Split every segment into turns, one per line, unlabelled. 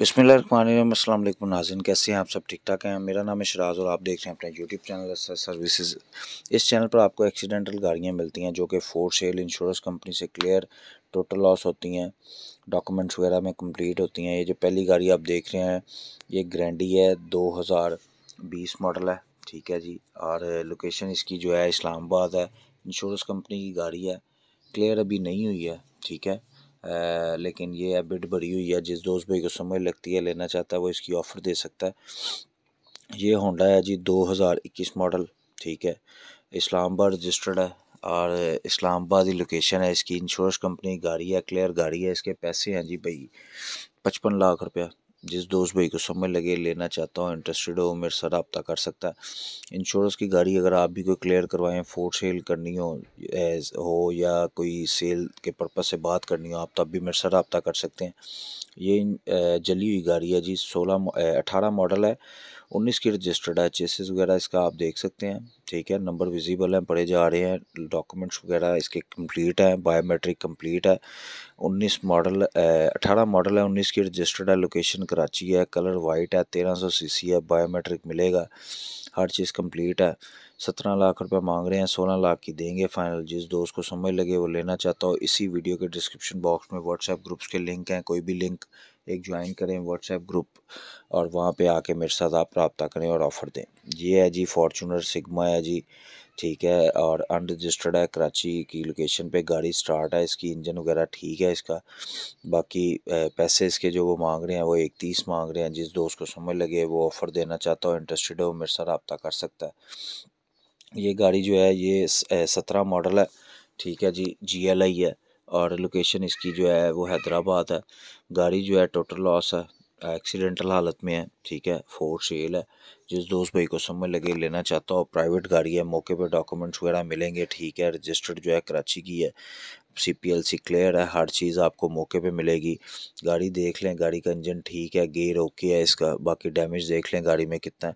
वालेकुम नाजिन कैसे हैं आप सब ठीक ठाक हैं मेरा नाम है शराज और आप देख रहे हैं अपने यूट्यूब चैनल सर्विसेज इस चैनल पर आपको एक्सीडेंटल गाड़ियाँ मिलती हैं जो कि फोर सेल इंश्योरेंस कंपनी से क्लियर टोटल लॉस होती हैं डॉक्यूमेंट्स वगैरह में कंप्लीट होती हैं ये जो पहली गाड़ी आप देख रहे हैं ये ग्रैंडी है दो हज़ार बीस मॉडल है ठीक है जी और लोकेशन इसकी जो है इस्लामाबाद है इंश्योरेंस कंपनी की गाड़ी है क्लियर अभी नहीं हुई है ठीक है लेकिन ये है बिड भरी हुई है जिस दोस्त भाई को समझ लगती है लेना चाहता है वो इसकी ऑफ़र दे सकता है ये होंडा है जी 2021 मॉडल ठीक है इस्लामाबाद रजिस्टर्ड है और इस्लामाबाद ही लोकेशन है इसकी इंश्योरेंस कंपनी गाड़ी है क्लियर गाड़ी है इसके पैसे हैं जी भाई पचपन लाख रुपया जिस दोस्त भाई को समय लगे लेना चाहता हूँ इंटरेस्टेड हो मेरे से रबता कर सकता है इंश्योरेंस की गाड़ी अगर आप भी कोई क्लियर करवाएं फोर सेल करनी हो एज हो या कोई सेल के पर्पज़ से बात करनी हो आप तब भी मेरे से रबता कर सकते हैं ये जली हुई गाड़ी है जी सोलह अठारह मॉडल है 19 की रजिस्टर्ड है चेसेस वगैरह इसका आप देख सकते हैं ठीक है नंबर विजिबल हैं पढ़े जा रहे हैं डॉक्यूमेंट्स वगैरह इसके कंप्लीट हैं बायोमेट्रिक कंप्लीट है 19 मॉडल अठारह मॉडल है 19 की रजिस्टर्ड है लोकेशन कराची है कलर वाइट है 1300 सीसी है बायोमेट्रिक मिलेगा हर चीज़ कम्प्लीट है सत्रह लाख रुपए मांग रहे हैं सोलह लाख की देंगे फाइनल जिस दोस्त को समझ लगे वो लेना चाहता हो इसी वीडियो के डिस्क्रिप्शन बॉक्स में व्हाट्सएप ग्रुप्स के लिंक हैं कोई भी लिंक एक ज्वाइन करें व्हाट्सएप ग्रुप और वहाँ पे आके मेरे साथ आप रबता करें और ऑफ़र दें ये है जी फॉर्चूनर सिगमा है जी ठीक है और अनरजिस्टर्ड है कराची की लोकेशन पे गाड़ी स्टार्ट है इसकी इंजन वगैरह ठीक है इसका बाकी पैसे इसके जो वो मांग रहे हैं वो एक तीस मांग रहे हैं जिस दोस्त को समझ लगे वो ऑफ़र देना चाहता हो इंटरेस्टेड हो मेरे साथ रबता कर सकता है ये गाड़ी जो है ये सत्रह मॉडल है ठीक है जी जी एल आई है और लोकेशन इसकी जो है वो हैदराबाद है गाड़ी जो है टोटल लॉस है एक्सीडेंटल हालत में है ठीक है फोर सेल है जिस दोस्त भाई को समझ लगे लेना चाहता हो प्राइवेट गाड़ी है मौके पर डॉक्यूमेंट्स वगैरह मिलेंगे ठीक है रजिस्टर्ड जो है कराची की है C P L C clear है हर चीज़ आपको मौके पे मिलेगी गाड़ी देख लें गाड़ी का इंजन ठीक है गेयर ओके है इसका बाकी डैमेज देख लें गाड़ी में कितना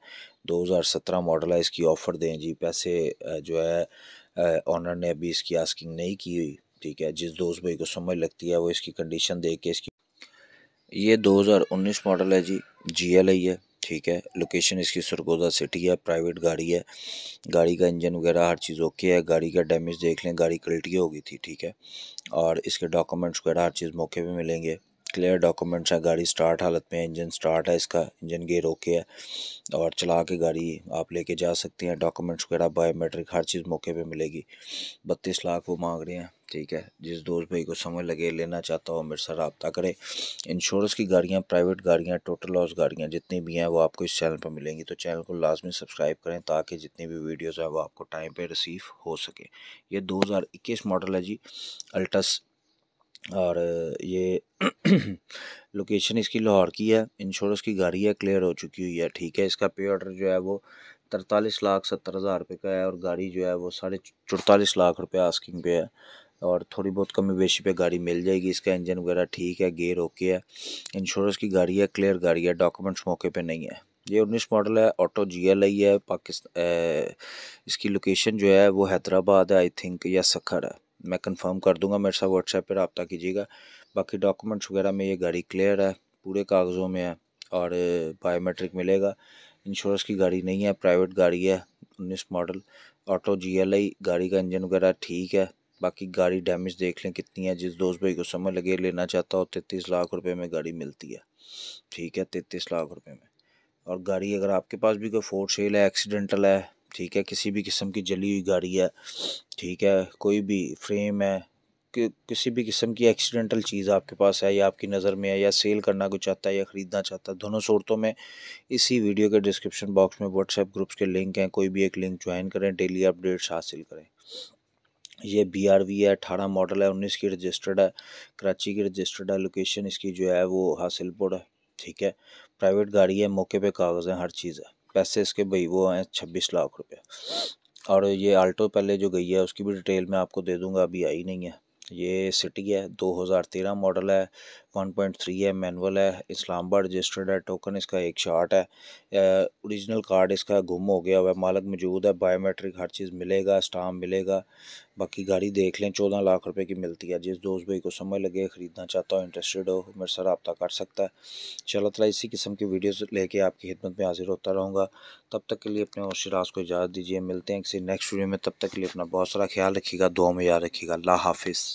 दो हज़ार सत्रह मॉडल है इसकी ऑफ़र दें जी पैसे जो है ऑनर ने अभी इसकी आस्किंग नहीं की हुई ठीक है जिस दोस्त भाई को समझ लगती है वो इसकी कंडीशन देख के इसकी ये 2019 मॉडल है जी जी एल आई है ठीक है लोकेशन इसकी सरगोजा सिटी है प्राइवेट गाड़ी है गाड़ी का इंजन वगैरह हर चीज़ ओके है गाड़ी का डैमेज देख लें गाड़ी कलटी हो गई थी ठीक है और इसके डॉक्यूमेंट्स वगैरह हर चीज़ मौके पे मिलेंगे क्लियर डॉक्यूमेंट्स हैं गाड़ी स्टार्ट हालत में इंजन स्टार्ट है इसका इंजन गेयर ओके है और चला के गाड़ी आप लेके जा सकते हैं डॉक्यूमेंट्स वगैरह बायोमेट्रिक हर चीज़ मौके पर मिलेगी बत्तीस लाख वो मांग रहे हैं ठीक है जिस दोस्त भाई को समय लगे लेना चाहता हो मेरे साथ रबता करें इंश्योरेंस की गाड़ियाँ प्राइवेट गाड़ियाँ टोटल लॉस गाड़ियाँ जितनी भी हैं वो आपको इस चैनल पर मिलेंगी तो चैनल को लाजमी सब्सक्राइब करें ताकि जितनी भी वीडियोज़ हैं वो आपको टाइम पर रिसीव हो सके ये दो मॉडल है जी अल्टस और ये लोकेशन इसकी लाहौर की है इंश्योरेंस की गाड़ी है क्लियर हो चुकी हुई है ठीक है इसका पे ऑर्डर जो है वो तरतालीस लाख सत्तर हज़ार रुपये का है और गाड़ी जो है वो साढ़े चौतालीस लाख रुपये आस्किंग पे है और थोड़ी बहुत कमी बेशी पे गाड़ी मिल जाएगी इसका इंजन वगैरह ठीक है गेयर ओके है इंश्योरेंस की गाड़ी है क्लियर गाड़ी है डॉक्यूमेंट्स मौके पे नहीं है ये उन्नीस मॉडल है ऑटो जी एल आई है पाकिस्तान इसकी लोकेशन जो है वो हैदराबाद है आई थिंक या सखर है मैं कन्फर्म कर दूँगा मेरे साथ व्हाट्सएप पर रबता कीजिएगा बाकी डॉक्यूमेंट्स वगैरह में ये गाड़ी क्लियर है पूरे कागज़ों में है और बायोमेट्रिक मिलेगा इंश्योरेंस की गाड़ी नहीं है प्राइवेट गाड़ी है उन्नीस model auto G L I गाड़ी का इंजन वगैरह ठीक है बाकी गाड़ी डैमेज देख लें कितनी है जिस दोस्त भाई को समझ लगे लेना चाहता हो तैतीस लाख रुपए में गाड़ी मिलती है ठीक है तैतीस लाख रुपए में और गाड़ी अगर आपके पास भी कोई फोर सेल है एक्सीडेंटल है ठीक है किसी भी किस्म की जली हुई गाड़ी है ठीक है कोई भी फ्रेम है कि किसी भी किस्म की एक्सीडेंटल चीज़ आपके पास है या आपकी नज़र में है या सेल करना को चाहता है या ख़रीदना चाहता है दोनों सूरतों में इसी वीडियो के डिस्क्रिप्शन बॉक्स में व्हाट्सएप ग्रुप्स के लिंक हैं कोई भी एक लिंक ज्वाइन करें डेली अपडेट्स हासिल करें ये बी आर वी है अठारह मॉडल है उन्नीस की रजिस्टर्ड है कराची की रजिस्टर्ड है लोकेशन इसकी जो है वो हासिलपुर है ठीक है प्राइवेट गाड़ी है मौके पे कागज़ हैं हर चीज़ है पैसे इसके भाई वो हैं छब्बीस लाख रुपए और ये आल्टो पहले जो गई है उसकी भी डिटेल मैं आपको दे दूंगा अभी आई नहीं है ये सिटी है 2013 मॉडल है 1.3 है मैनुअल है इस्लामाबाद रजिस्टर्ड है टोकन इसका एक शार्ट है ओरिजिनल कार्ड इसका गुम हो गया हुआ है मालक मौजूद है बायोमेट्रिक हर चीज़ मिलेगा स्टाम मिलेगा बाकी गाड़ी देख लें चौदह लाख रुपए की मिलती है जिस दोस्त भाई को समय लगे ख़रीदना चाहता हो इंटरेस्टेड हो मेरे से रबता कर सकता है चलो तला तो इसी किस्म की वीडियोज़ लेके आपकी खिदमत में हाजिर होता रहूँगा तब तक के लिए अपने और शराज को इजाज़त दीजिए मिलते हैं किसी नेक्स्ट वीडियो में तब तक के लिए अपना बहुत सारा ख्याल रखिएगा दो में याद रखिएगा अल्लाह हाफिज़